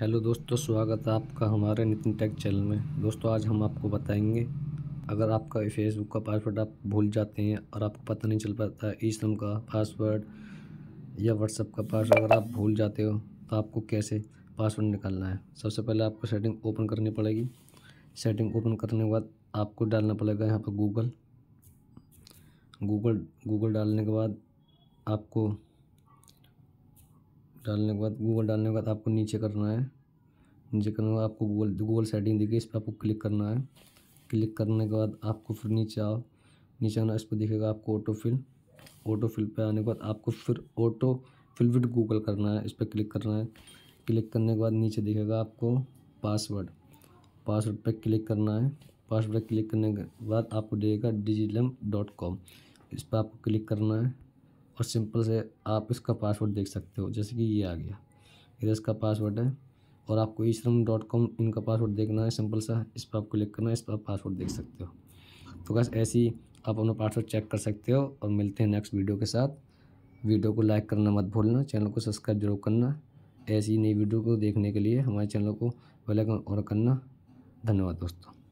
hello दोस्तों स्वागत है आपका हमारे नितिन टेक चैनल में दोस्तों आज हम आपको बताएंगे अगर आपका फेसबुक का पासवर्ड आप भूल जाते हैं और आपको पता नहीं चल पाता है ईस्टम का पासवर्ड या व्हाट्सअप का पासवर्ड अगर आप भूल जाते हो तो आपको कैसे पासवर्ड निकालना है सबसे पहले आपको सेटिंग ओपन करनी पड़ेगी सेटिंग ओपन करने के बाद आपको डालना पड़ेगा यहाँ पर गूगल गूगल गूगल डालने के बाद आपको डालने के बाद गूगल डालने के बाद आपको नीचे करना है नीचे करने के बाद आपको गूगल गूगल सेटिंग देखिए इस पर आपको क्लिक करना है क्लिक करने के बाद आपको फिर नीचे आओ नीचे आना इस पर दिखेगा आपको ऑटो फिल ऑटो फिल पर आने के बाद आपको फिर ऑटो फिल विद गूगल करना है इस पर क्लिक करना है क्लिक करने के बाद नीचे दिखेगा आपको पासवर्ड पासवर्ड पर क्लिक करना है पासवर्ड क्लिक करने के बाद आपको देखेगा डिजिटलम डॉट कॉम इस पर आपको क्लिक करना है और सिंपल से आप इसका पासवर्ड देख सकते हो जैसे कि ये आ गया इधर इसका पासवर्ड है और आपको ई श्रम डॉट कॉम इनका पासवर्ड देखना है सिंपल सा इस पर आप क्लिक करना है इस पर आप पासवर्ड देख सकते हो तो बस ऐसी आप अपना पासवर्ड चेक कर सकते हो और मिलते हैं नेक्स्ट वीडियो के साथ वीडियो को लाइक करना मत भूलना चैनल को सब्सक्राइब जरूर करना ऐसी नई वीडियो को देखने के लिए हमारे चैनल को बेल आइकन और करना धन्यवाद दोस्तों